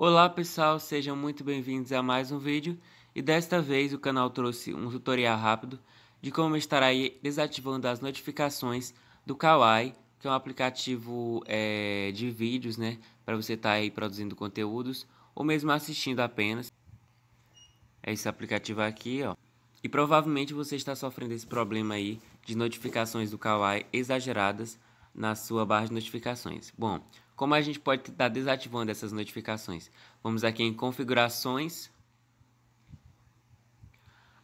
Olá pessoal, sejam muito bem-vindos a mais um vídeo e desta vez o canal trouxe um tutorial rápido de como estar aí desativando as notificações do Kawaii, que é um aplicativo é, de vídeos, né, para você estar tá aí produzindo conteúdos ou mesmo assistindo apenas. É esse aplicativo aqui, ó. E provavelmente você está sofrendo esse problema aí de notificações do Kawaii exageradas na sua barra de notificações. Bom, como a gente pode estar desativando essas notificações? Vamos aqui em configurações,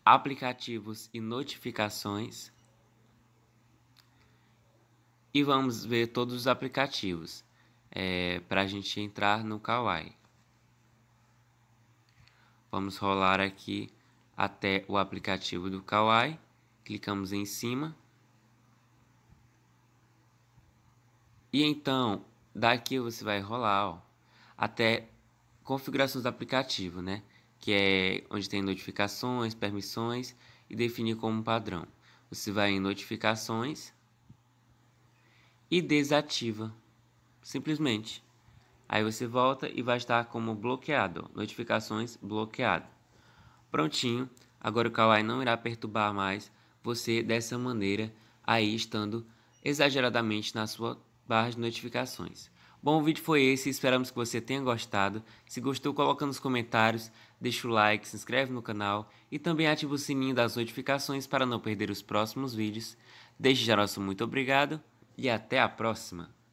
aplicativos e notificações. E vamos ver todos os aplicativos é, eh, para a gente entrar no Kawaii. Vamos rolar aqui até o aplicativo do Kawaii. Clicamos em cima. E então, Daqui você vai rolar ó, até configurações do aplicativo, né? Que é onde tem notificações, permissões e definir como padrão. Você vai em notificações e desativa, simplesmente. Aí você volta e vai estar como bloqueado, notificações bloqueado. Prontinho, agora o Kawaii não irá perturbar mais você dessa maneira, aí estando exageradamente na sua barra de notificações. Bom, o vídeo foi esse, esperamos que você tenha gostado. Se gostou, coloca nos comentários, deixa o like, se inscreve no canal e também ativa o sininho das notificações para não perder os próximos vídeos. Desde já nosso muito obrigado e até a próxima!